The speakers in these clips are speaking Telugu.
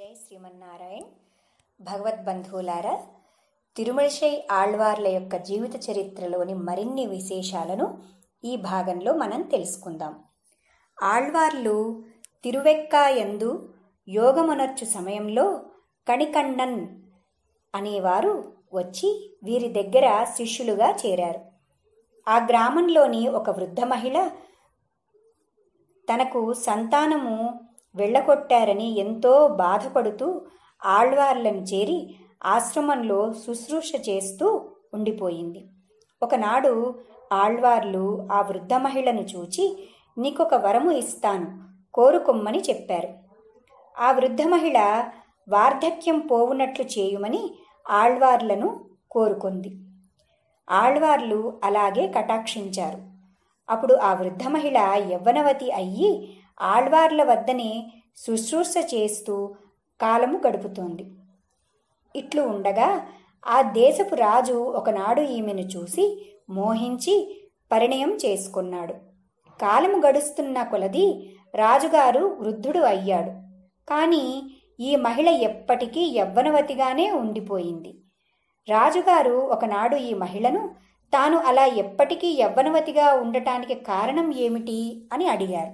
జై శ్రీమన్నారాయణ్ భగవద్బంధువులారా తిరుమలశై ఆళ్వార్ల యొక్క జీవిత చరిత్రలోని మరిన్ని విశేషాలను ఈ భాగంలో మనం తెలుసుకుందాం ఆళ్వార్లు తిరువెక్కాయందు యోగమునర్చు సమయంలో కణికణ్ణన్ అనేవారు వచ్చి వీరి దగ్గర శిష్యులుగా చేరారు ఆ గ్రామంలోని ఒక వృద్ధ మహిళ తనకు సంతానము వెళ్ళగొట్టారని ఎంతో బాధపడుతూ ఆళ్వార్లను చేరి ఆశ్రమంలో శుశ్రూష చేస్తూ ఉండిపోయింది ఒకనాడు ఆళ్వార్లు ఆ వృద్ధ మహిళను చూచి నీకొక వరము ఇస్తాను కోరుకొమ్మని చెప్పారు ఆ వృద్ధ మహిళ వార్ధక్యం పోవునట్లు చేయుమని ఆళ్వార్లను కోరుకుంది ఆళ్వార్లు అలాగే కటాక్షించారు అప్పుడు ఆ వృద్ధ మహిళ యవ్వనవతి అయ్యి ఆళ్వార్ల వద్దనే శుశ్రూష చేస్తూ కాలము గడుపుతోంది ఇట్లు ఉండగా ఆ దేశపు రాజు ఒకనాడు ఈమెను చూసి మోహించి పరిణయం చేసుకున్నాడు కాలము గడుస్తున్న కొలది రాజుగారు వృద్ధుడు అయ్యాడు కానీ ఈ మహిళ ఎప్పటికీ యవ్వనవతిగానే ఉండిపోయింది రాజుగారు ఒకనాడు ఈ మహిళను తాను అలా ఎప్పటికీ యవ్వనవతిగా ఉండటానికి కారణం ఏమిటి అని అడిగారు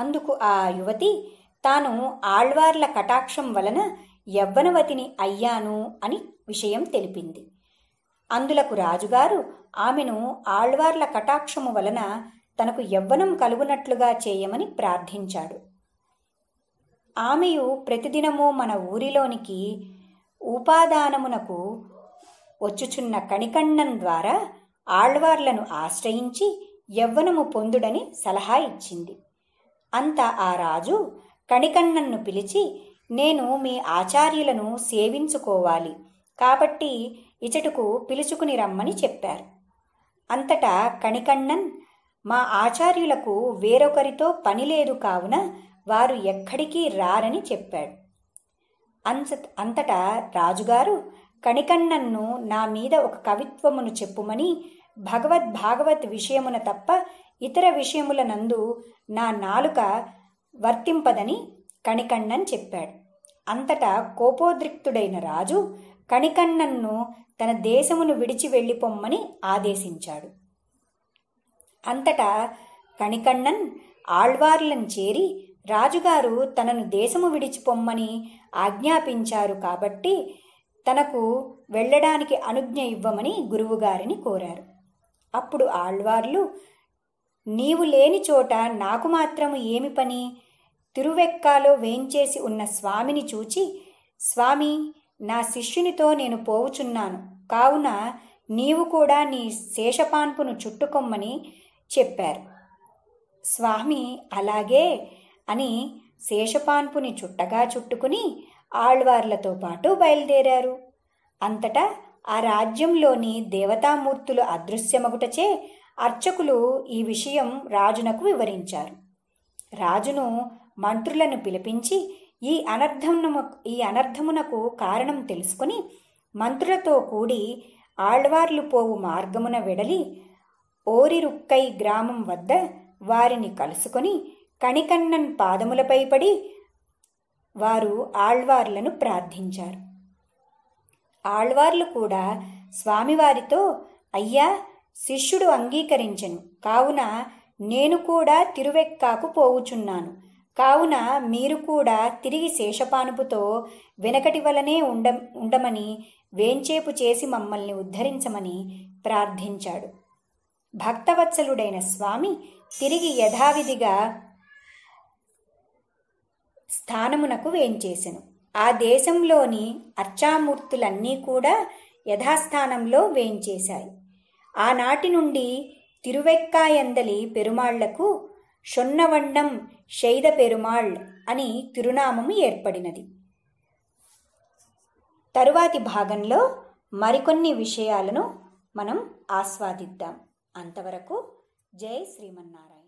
అందుకు ఆ యువతి తాను ఆళ్వార్ల కటాక్షం వలన యవ్వనవతిని అయ్యాను అని విషయం తెలిపింది అందులకు రాజుగారు ఆమెను ఆళ్వార్ల కటాక్షము వలన తనకు యవ్వనం కలుగునట్లుగా చేయమని ప్రార్థించాడు ఆమెయు ప్రతిదినము మన ఊరిలోనికి ఉపాదానమునకు వచ్చుచున్న కణికణ్ణం ద్వారా ఆళ్వార్లను ఆశ్రయించి యవ్వనము పొందుడని సలహా ఇచ్చింది అంత ఆ రాజు కణికన్నన్ను పిలిచి నేను మీ ఆచార్యులను సేవించుకోవాలి కాబట్టి ఇచటుకు పిలుచుకుని రమ్మని చెప్పారు అంతటా కణికన్నన్ మా ఆచార్యులకు వేరొకరితో పని లేదు కావున వారు ఎక్కడికి రారని చెప్పాడు అంత అంతటా రాజుగారు కణికన్నన్ను నా మీద ఒక కవిత్వమును చెప్పుమని భగవద్ భాగవత్ విషయమున తప్ప ఇతర విషయముల నందు నా నాలుక వర్తింపదని కణికణ్ణన్ చెప్పాడు అంతటా కోపోద్రిక్తుడైన రాజు కణికణ్ణన్ను తన దేశమును విడిచి వెళ్ళిపోమ్మని ఆదేశించాడు అంతటా కణికణ్ణన్ ఆళ్వార్లను చేరి రాజుగారు తనను దేశము విడిచిపొమ్మని ఆజ్ఞాపించారు కాబట్టి తనకు వెళ్ళడానికి అనుజ్ఞ ఇవ్వమని గురువుగారిని కోరారు అప్పుడు ఆళ్వార్లు నీవు లేని చోట నాకు మాత్రము ఏమి పని తిరువెక్కాలో వేంచేసి ఉన్న స్వామిని చూచి స్వామి నా శిష్యునితో నేను పోవుచున్నాను కావున నీవు కూడా నీ శేషపాన్పును చుట్టుకొమ్మని చెప్పారు స్వామి అలాగే అని శేషపాన్పుని చుట్టగా చుట్టుకుని ఆళ్వార్లతో పాటు బయలుదేరారు అంతటా ఆ రాజ్యంలోని దేవతామూర్తులు అదృశ్యమగుటచే అర్చకులు ఈ విషయం రాజునకు వివరించారు రాజును మంత్రులను పిలిపించి ఈ అనర్థమున ఈ అనర్థమునకు కారణం తెలుసుకుని మంత్రులతో కూడి ఆళ్వార్లు పోవు మార్గమున వెడలి ఓరిరుక్కై గ్రామం వద్ద వారిని కలుసుకొని కణికన్నన్ పాదములపై పడి వారు ఆళ్వార్లను ప్రార్థించారు ఆళ్వార్లు కూడా స్వామివారితో అయ్యా శిష్యుడు అంగీకరించెను కావున నేను కూడా తిరువెక్కాకు పోవుచున్నాను కావున మీరు కూడా తిరిగి శేషపానుపుతో వెనకటి వలనే ఉండ ఉండమని వేంచేపు చేసి మమ్మల్ని ఉద్ధరించమని ప్రార్థించాడు భక్తవత్సలుడైన స్వామి తిరిగి యథావిధిగా స్థానమునకు వేంచేసెను ఆ దేశంలోని అర్చామూర్తులన్నీ కూడా యథాస్థానంలో వేయించేశాయి ఆనాటి నుండి తిరువెక్కాయందలి పెరుమాళ్లకు షొన్నవండం శైద పెరుమాళ్ అని తిరునామము ఏర్పడినది తరువాతి భాగంలో మరికొన్ని విషయాలను మనం ఆస్వాదిద్దాం అంతవరకు జై శ్రీమన్నారాయణ